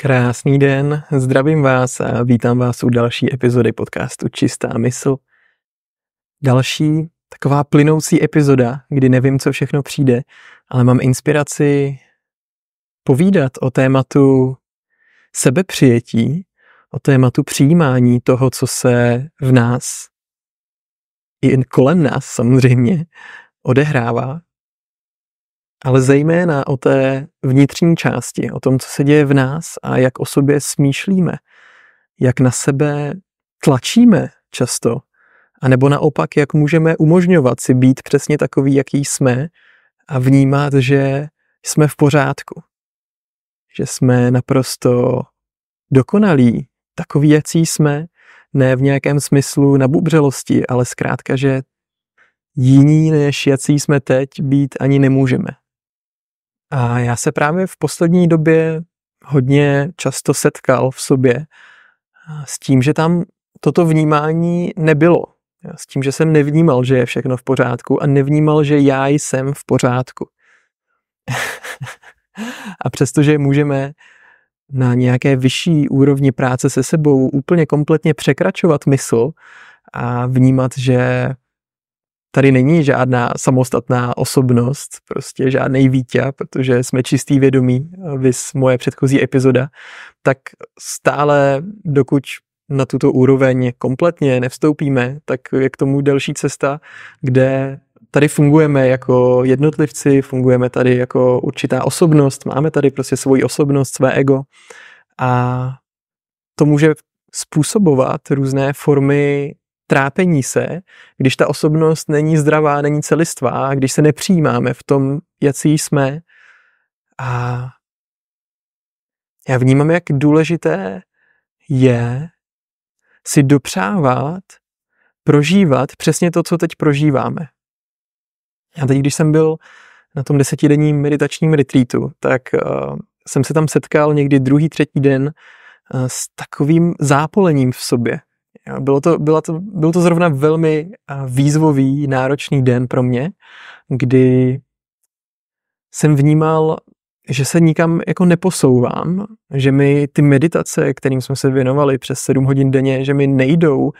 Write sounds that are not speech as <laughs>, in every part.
Krásný den, zdravím vás a vítám vás u další epizody podcastu Čistá mysl. Další taková plynoucí epizoda, kdy nevím, co všechno přijde, ale mám inspiraci povídat o tématu sebepřijetí, o tématu přijímání toho, co se v nás i kolem nás samozřejmě odehrává ale zejména o té vnitřní části, o tom, co se děje v nás a jak o sobě smýšlíme, jak na sebe tlačíme často, a nebo naopak, jak můžeme umožňovat si být přesně takový, jaký jsme a vnímat, že jsme v pořádku, že jsme naprosto dokonalí, takový, jaký jsme, ne v nějakém smyslu nabubřelosti, ale zkrátka, že jiní, než jací jsme teď, být ani nemůžeme. A já se právě v poslední době hodně často setkal v sobě s tím, že tam toto vnímání nebylo. S tím, že jsem nevnímal, že je všechno v pořádku a nevnímal, že já jsem v pořádku. <laughs> a přestože můžeme na nějaké vyšší úrovni práce se sebou úplně kompletně překračovat mysl a vnímat, že tady není žádná samostatná osobnost, prostě žádný vítě, protože jsme čistý vědomí, vys moje předchozí epizoda, tak stále, dokud na tuto úroveň kompletně nevstoupíme, tak je k tomu delší cesta, kde tady fungujeme jako jednotlivci, fungujeme tady jako určitá osobnost, máme tady prostě svoji osobnost, své ego a to může způsobovat různé formy trápení se, když ta osobnost není zdravá, není celistvá, když se nepřijímáme v tom, jaký jsme. A já vnímám, jak důležité je si dopřávat, prožívat přesně to, co teď prožíváme. Já teď, když jsem byl na tom desetidenním meditačním retreatu, tak uh, jsem se tam setkal někdy druhý, třetí den uh, s takovým zápolením v sobě, bylo to, byla to, byl to zrovna velmi výzvový, náročný den pro mě, kdy jsem vnímal, že se nikam jako neposouvám, že mi ty meditace, kterým jsme se věnovali přes 7 hodin denně, že mi nejdou,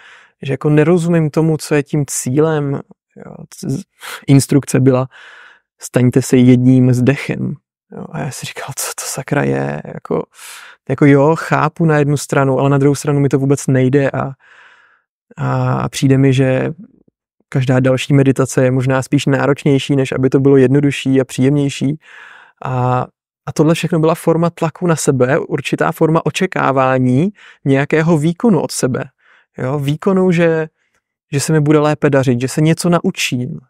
že jako nerozumím tomu, co je tím cílem. Instrukce byla, staňte se jedním s dechem. Jo, a já si říkal, co to sakra je, jako, jako jo, chápu na jednu stranu, ale na druhou stranu mi to vůbec nejde a, a, přijde mi, že každá další meditace je možná spíš náročnější, než aby to bylo jednodušší a příjemnější. A, a tohle všechno byla forma tlaku na sebe, určitá forma očekávání nějakého výkonu od sebe. Jo, výkonu, že, že se mi bude lépe dařit, že se něco naučím,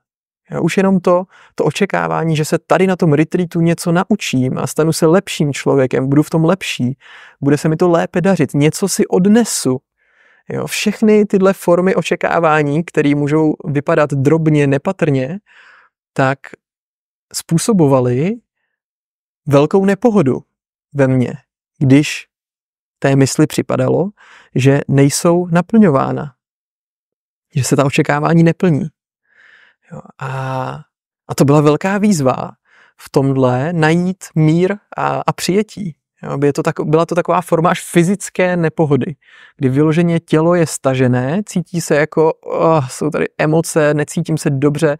Jo, už jenom to, to očekávání, že se tady na tom retreatu něco naučím a stanu se lepším člověkem, budu v tom lepší, bude se mi to lépe dařit, něco si odnesu. Jo, všechny tyhle formy očekávání, které můžou vypadat drobně, nepatrně, tak způsobovaly velkou nepohodu ve mně, když té mysli připadalo, že nejsou naplňována, že se ta očekávání neplní. Jo, a, a to byla velká výzva v tomhle najít mír a, a přijetí. Jo, by to tak, byla to taková forma až fyzické nepohody, kdy vyloženě tělo je stažené, cítí se jako, oh, jsou tady emoce, necítím se dobře,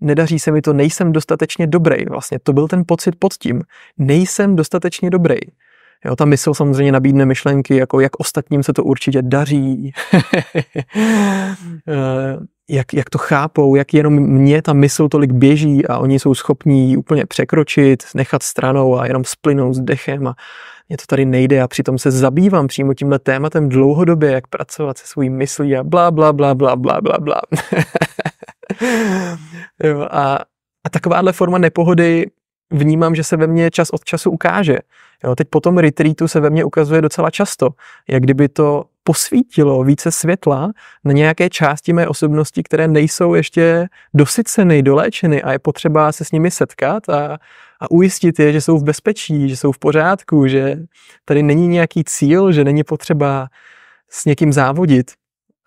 nedaří se mi to, nejsem dostatečně dobrý. Vlastně to byl ten pocit pod tím. Nejsem dostatečně dobrý. Jo, ta mysl samozřejmě nabídne myšlenky, jako jak ostatním se to určitě daří. <laughs> Eh, jak, jak to chápou, jak jenom mě ta mysl tolik běží a oni jsou schopní ji úplně překročit, nechat stranou a jenom splynout s dechem a mě to tady nejde a přitom se zabývám přímo tímhle tématem dlouhodobě, jak pracovat se svojí myslí a bla, bla, bla, bla, bla, bla, bla. <laughs> jo, a, a takováhle forma nepohody vnímám, že se ve mně čas od času ukáže. Jo, teď po tom retreatu se ve mně ukazuje docela často, jak kdyby to posvítilo více světla na nějaké části mé osobnosti, které nejsou ještě dosyceny, doléčeny a je potřeba se s nimi setkat a, a ujistit je, že jsou v bezpečí, že jsou v pořádku, že tady není nějaký cíl, že není potřeba s někým závodit.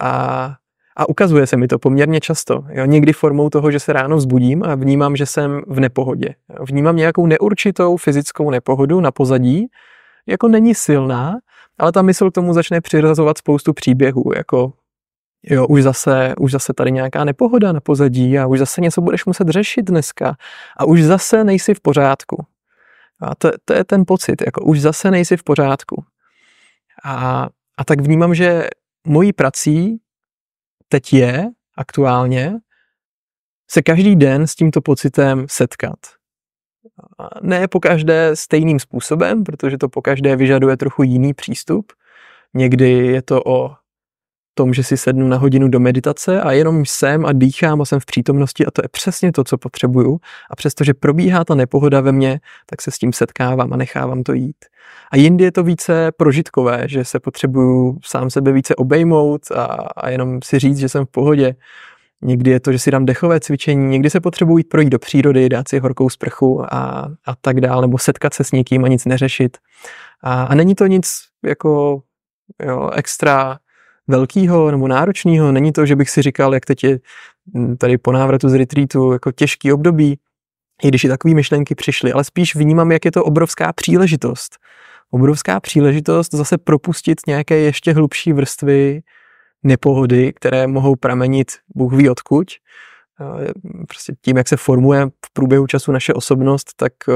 A, a ukazuje se mi to poměrně často. Jo, někdy formou toho, že se ráno vzbudím a vnímám, že jsem v nepohodě. Vnímám nějakou neurčitou fyzickou nepohodu na pozadí, jako není silná, ale ta mysl k tomu začne přirazovat spoustu příběhů, jako jo, už zase, už zase tady nějaká nepohoda na pozadí a už zase něco budeš muset řešit dneska a už zase nejsi v pořádku. A to, to je ten pocit, jako už zase nejsi v pořádku. A, a tak vnímám, že mojí prací teď je aktuálně se každý den s tímto pocitem setkat ne po každé stejným způsobem, protože to po každé vyžaduje trochu jiný přístup. Někdy je to o tom, že si sednu na hodinu do meditace a jenom jsem a dýchám a jsem v přítomnosti a to je přesně to, co potřebuju. A přestože probíhá ta nepohoda ve mně, tak se s tím setkávám a nechávám to jít. A jindy je to více prožitkové, že se potřebuju sám sebe více obejmout a, a jenom si říct, že jsem v pohodě Někdy je to, že si dám dechové cvičení, někdy se potřebuji projít do přírody, dát si horkou sprchu a, a tak dál, nebo setkat se s někým a nic neřešit. A, a není to nic jako jo, extra velkýho nebo náročného. Není to, že bych si říkal, jak teď je hm, tady po návratu z retreatu jako těžký období, i když i takové myšlenky přišly, ale spíš vnímám, jak je to obrovská příležitost. Obrovská příležitost zase propustit nějaké ještě hlubší vrstvy nepohody, které mohou pramenit Bůh ví odkuď. Prostě tím, jak se formuje v průběhu času naše osobnost, tak eh,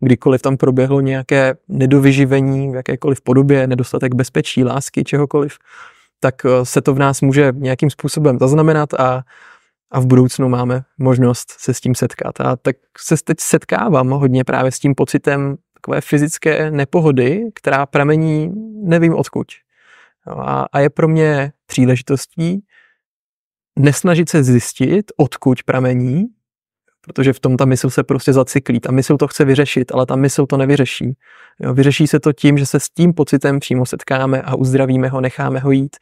kdykoliv tam proběhlo nějaké nedovyživení v jakékoliv podobě, nedostatek bezpečí, lásky, čehokoliv, tak eh, se to v nás může nějakým způsobem zaznamenat a, a v budoucnu máme možnost se s tím setkat. A tak se teď setkávám hodně právě s tím pocitem takové fyzické nepohody, která pramení nevím odkud. A, a je pro mě příležitostí nesnažit se zjistit, odkud pramení, protože v tom ta mysl se prostě zacyklí. Ta mysl to chce vyřešit, ale ta mysl to nevyřeší. Jo, vyřeší se to tím, že se s tím pocitem přímo setkáme a uzdravíme ho, necháme ho jít,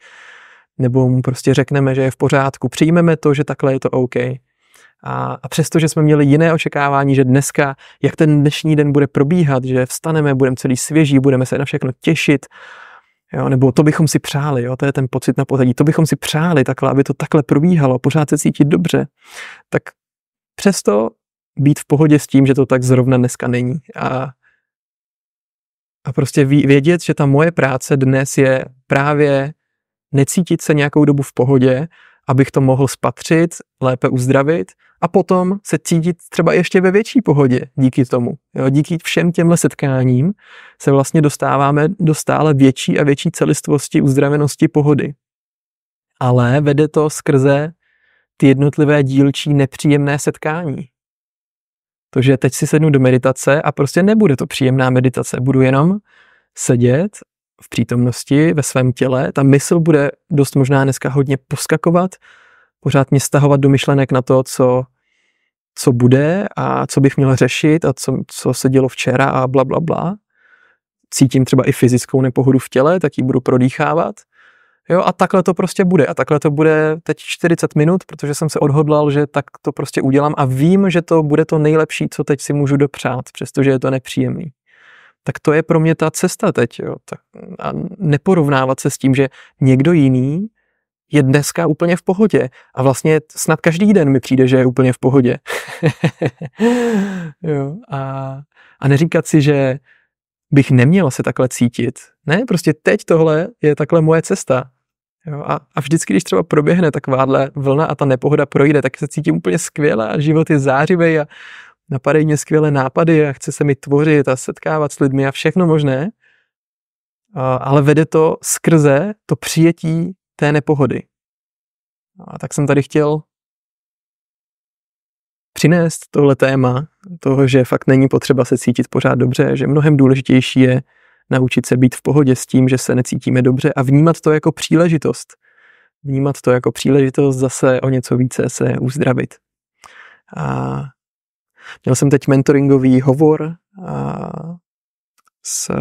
nebo mu prostě řekneme, že je v pořádku, přijmeme to, že takhle je to OK. A, a přesto, že jsme měli jiné očekávání, že dneska, jak ten dnešní den bude probíhat, že vstaneme, budeme celý svěží, budeme se na všechno těšit, Jo, nebo to bychom si přáli, jo, to je ten pocit na pozadí, to bychom si přáli takhle, aby to takhle probíhalo, pořád se cítit dobře, tak přesto být v pohodě s tím, že to tak zrovna dneska není. A, a prostě vědět, že ta moje práce dnes je právě necítit se nějakou dobu v pohodě abych to mohl spatřit, lépe uzdravit a potom se cítit třeba ještě ve větší pohodě díky tomu. Jo, díky všem těmhle setkáním se vlastně dostáváme do stále větší a větší celistvosti, uzdravenosti, pohody. Ale vede to skrze ty jednotlivé dílčí nepříjemné setkání. To, že teď si sednu do meditace a prostě nebude to příjemná meditace, budu jenom sedět v přítomnosti, ve svém těle. Ta mysl bude dost možná dneska hodně poskakovat, pořád mě stahovat do myšlenek na to, co, co bude a co bych měl řešit a co, co se dělo včera a bla, bla, bla. Cítím třeba i fyzickou nepohodu v těle, tak ji budu prodýchávat. Jo, a takhle to prostě bude. A takhle to bude teď 40 minut, protože jsem se odhodlal, že tak to prostě udělám a vím, že to bude to nejlepší, co teď si můžu dopřát, přestože je to nepříjemný tak to je pro mě ta cesta teď. Jo. A neporovnávat se s tím, že někdo jiný je dneska úplně v pohodě. A vlastně snad každý den mi přijde, že je úplně v pohodě. <laughs> jo. A, a neříkat si, že bych neměl se takhle cítit. Ne, prostě teď tohle je takhle moje cesta. Jo, a, a vždycky, když třeba proběhne takováhle vlna a ta nepohoda projde, tak se cítím úplně skvěle a život je zářivý a napadají mě skvělé nápady a chce se mi tvořit a setkávat s lidmi a všechno možné, ale vede to skrze to přijetí té nepohody. A tak jsem tady chtěl přinést tohle téma toho, že fakt není potřeba se cítit pořád dobře, že mnohem důležitější je naučit se být v pohodě s tím, že se necítíme dobře a vnímat to jako příležitost. Vnímat to jako příležitost zase o něco více se uzdravit. A Měl jsem teď mentoringový hovor a s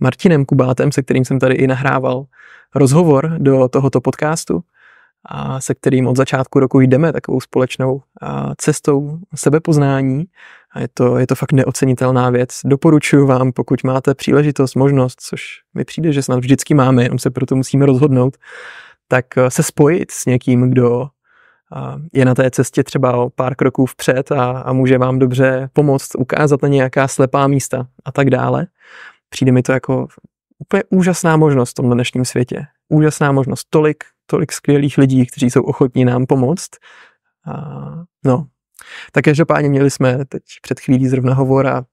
Martinem Kubátem, se kterým jsem tady i nahrával rozhovor do tohoto podcastu, a se kterým od začátku roku jdeme takovou společnou cestou sebepoznání. A je to, je to fakt neocenitelná věc. Doporučuji vám, pokud máte příležitost, možnost, což mi přijde, že snad vždycky máme, jenom se proto musíme rozhodnout, tak e, se spojit s někým, kdo je na té cestě třeba o pár kroků vpřed a, a může vám dobře pomoct ukázat na nějaká slepá místa a tak dále. Přijde mi to jako úplně úžasná možnost v tom dnešním světě. Úžasná možnost. Tolik, tolik skvělých lidí, kteří jsou ochotní nám pomoct. A, no. Tak každopádně měli jsme teď před chvílí zrovna hovor a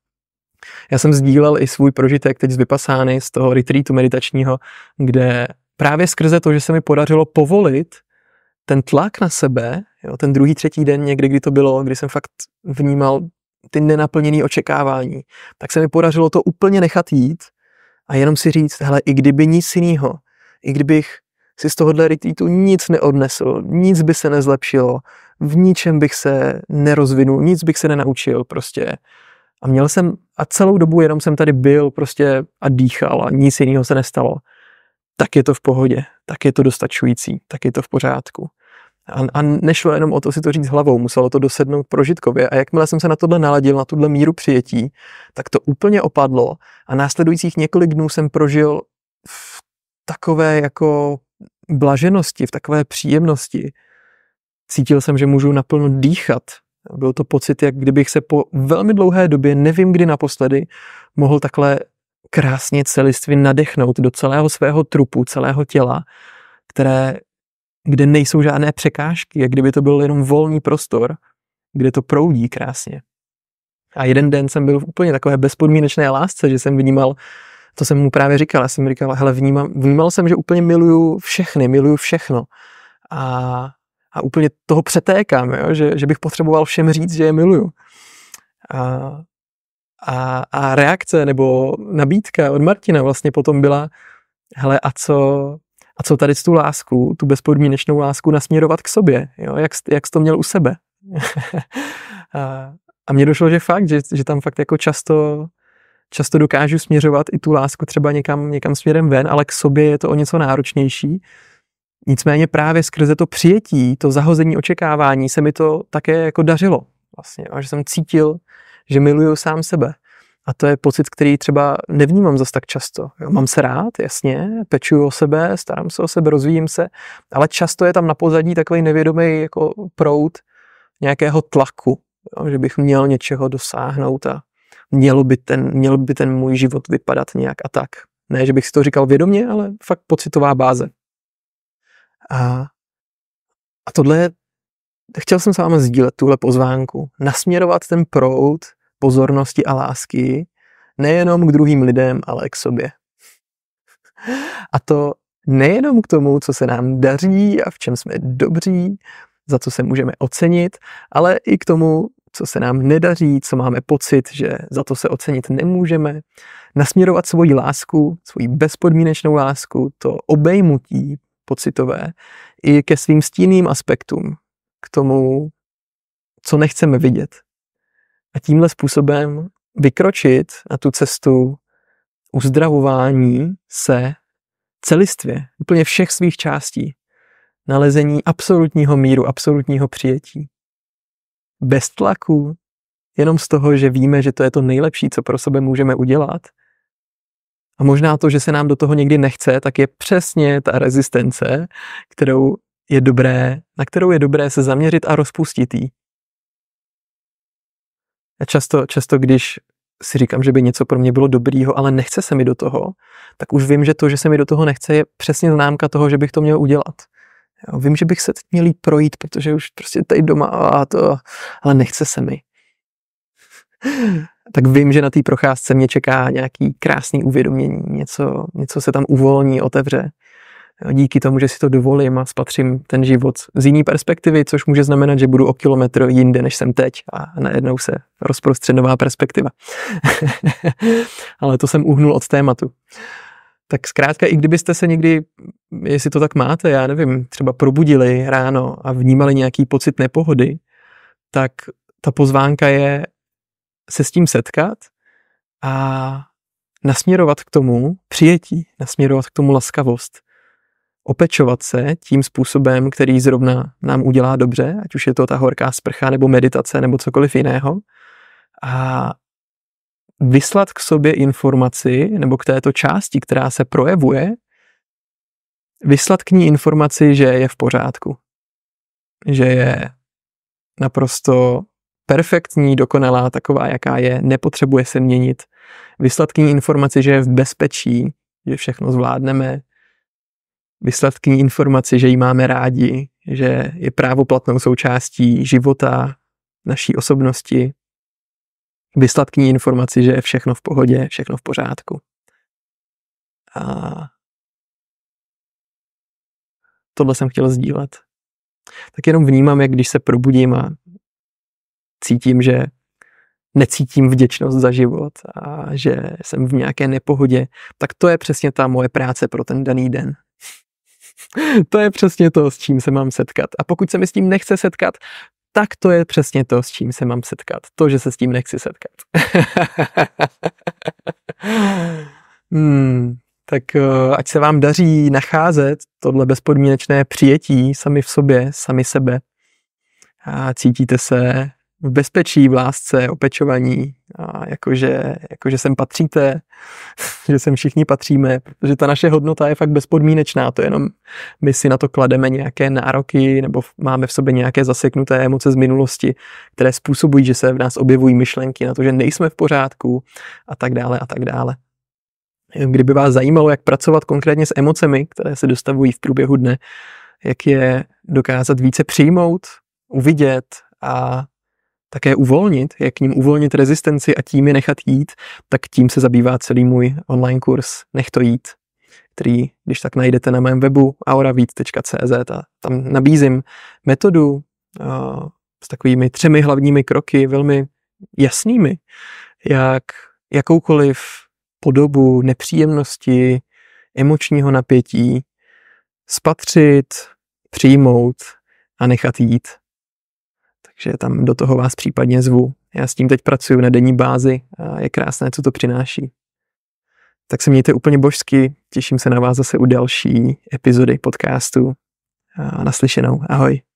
já jsem sdílel i svůj prožitek teď z Vypasány, z toho retreatu meditačního, kde právě skrze to, že se mi podařilo povolit ten tlak na sebe, jo, ten druhý, třetí den někdy, kdy to bylo, kdy jsem fakt vnímal ty nenaplněné očekávání, tak se mi podařilo to úplně nechat jít a jenom si říct, hele, i kdyby nic jiného, i kdybych si z tohohle retreatu nic neodnesl, nic by se nezlepšilo, v ničem bych se nerozvinul, nic bych se nenaučil prostě. A měl jsem, a celou dobu jenom jsem tady byl prostě a dýchal a nic jiného se nestalo tak je to v pohodě, tak je to dostačující, tak je to v pořádku. A, a nešlo jenom o to si to říct hlavou, muselo to dosednout prožitkově. A jakmile jsem se na tohle naladil, na tuhle míru přijetí, tak to úplně opadlo a následujících několik dnů jsem prožil v takové jako blaženosti, v takové příjemnosti. Cítil jsem, že můžu naplno dýchat. Byl to pocit, jak kdybych se po velmi dlouhé době, nevím kdy naposledy, mohl takhle krásně celistvě nadechnout do celého svého trupu, celého těla, které, kde nejsou žádné překážky, jak kdyby to byl jenom volný prostor, kde to proudí krásně. A jeden den jsem byl v úplně takové bezpodmínečné lásce, že jsem vnímal, to jsem mu právě říkal, já jsem říkal, hele, vnímal, vnímal jsem, že úplně miluju všechny, miluju všechno. A, a úplně toho přetékám, jo? Že, že bych potřeboval všem říct, že je miluju. A a, a reakce nebo nabídka od Martina vlastně potom byla, hele a co, a co tady tu lásku, tu bezpodmínečnou lásku nasměrovat k sobě, jo? Jak, jak jsi to měl u sebe. <laughs> a, a mně došlo, že fakt, že, že tam fakt jako často, často dokážu směřovat i tu lásku třeba někam, někam směrem ven, ale k sobě je to o něco náročnější. Nicméně právě skrze to přijetí, to zahození očekávání se mi to také jako dařilo. Vlastně, a že jsem cítil, že miluju sám sebe. A to je pocit, který třeba nevnímám zas tak často. Jo, mám se rád, jasně, pečuju o sebe, starám se o sebe, rozvíjím se, ale často je tam na pozadí takový nevědomý jako prout nějakého tlaku, jo, že bych měl něčeho dosáhnout a měl by, ten, měl by ten můj život vypadat nějak a tak. Ne, že bych si to říkal vědomě, ale fakt pocitová báze. A, a tohle, chtěl jsem s vámi sdílet tuhle pozvánku, nasměrovat ten proud pozornosti a lásky, nejenom k druhým lidem, ale k sobě. A to nejenom k tomu, co se nám daří a v čem jsme dobří, za co se můžeme ocenit, ale i k tomu, co se nám nedaří, co máme pocit, že za to se ocenit nemůžeme, nasměrovat svoji lásku, svoji bezpodmínečnou lásku, to obejmutí pocitové, i ke svým stínným aspektům, k tomu, co nechceme vidět, a tímhle způsobem vykročit na tu cestu uzdravování se celistvě, úplně všech svých částí, nalezení absolutního míru, absolutního přijetí. Bez tlaku, jenom z toho, že víme, že to je to nejlepší, co pro sebe můžeme udělat. A možná to, že se nám do toho někdy nechce, tak je přesně ta rezistence, kterou je dobré, na kterou je dobré se zaměřit a rozpustit ji. Já často, často, když si říkám, že by něco pro mě bylo dobrýho, ale nechce se mi do toho, tak už vím, že to, že se mi do toho nechce, je přesně známka toho, že bych to měl udělat. Jo, vím, že bych se teď měl jít projít, protože už prostě tady doma a to, ale nechce se mi. <laughs> tak vím, že na té procházce mě čeká nějaký krásný uvědomění, něco, něco se tam uvolní, otevře díky tomu, že si to dovolím a spatřím ten život z jiné perspektivy, což může znamenat, že budu o kilometr jinde, než jsem teď a najednou se rozprostře nová perspektiva. <laughs> Ale to jsem uhnul od tématu. Tak zkrátka, i kdybyste se někdy, jestli to tak máte, já nevím, třeba probudili ráno a vnímali nějaký pocit nepohody, tak ta pozvánka je se s tím setkat a nasměrovat k tomu přijetí, nasměrovat k tomu laskavost, opečovat se tím způsobem, který zrovna nám udělá dobře, ať už je to ta horká sprcha nebo meditace nebo cokoliv jiného. A vyslat k sobě informaci nebo k této části, která se projevuje, vyslat k ní informaci, že je v pořádku. Že je naprosto perfektní, dokonalá, taková, jaká je, nepotřebuje se měnit. Vyslat k ní informaci, že je v bezpečí, že všechno zvládneme, vyslat k ní informaci, že ji máme rádi, že je právoplatnou součástí života, naší osobnosti, vyslat k ní informaci, že je všechno v pohodě, všechno v pořádku. A tohle jsem chtěl sdílet. Tak jenom vnímám, jak když se probudím a cítím, že necítím vděčnost za život a že jsem v nějaké nepohodě, tak to je přesně ta moje práce pro ten daný den. <laughs> to je přesně to, s čím se mám setkat. A pokud se mi s tím nechce setkat, tak to je přesně to, s čím se mám setkat. To, že se s tím nechci setkat. <laughs> hmm, tak eh, ať se vám daří nacházet tohle bezpodmínečné přijetí sami v sobě, sami sebe. A cítíte se v bezpečí, v lásce, opečovaní, a jakože, jakože sem patříte, <laughs> že sem všichni patříme, protože ta naše hodnota je fakt bezpodmínečná, to jenom my si na to klademe nějaké nároky nebo máme v sobě nějaké zaseknuté emoce z minulosti, které způsobují, že se v nás objevují myšlenky na to, že nejsme v pořádku a tak dále a tak dále. Kdyby vás zajímalo, jak pracovat konkrétně s emocemi, které se dostavují v průběhu dne, jak je dokázat více přijmout, uvidět a také uvolnit, jak k ním uvolnit rezistenci a tím je nechat jít, tak tím se zabývá celý můj online kurz Nech to jít, který, když tak najdete na mém webu auravíc.cz a tam nabízím metodu a, s takovými třemi hlavními kroky, velmi jasnými, jak jakoukoliv podobu nepříjemnosti, emočního napětí spatřit, přijmout a nechat jít takže tam do toho vás případně zvu. Já s tím teď pracuji na denní bázi a je krásné, co to přináší. Tak se mějte úplně božsky, těším se na vás zase u další epizody podcastu. A naslyšenou, ahoj.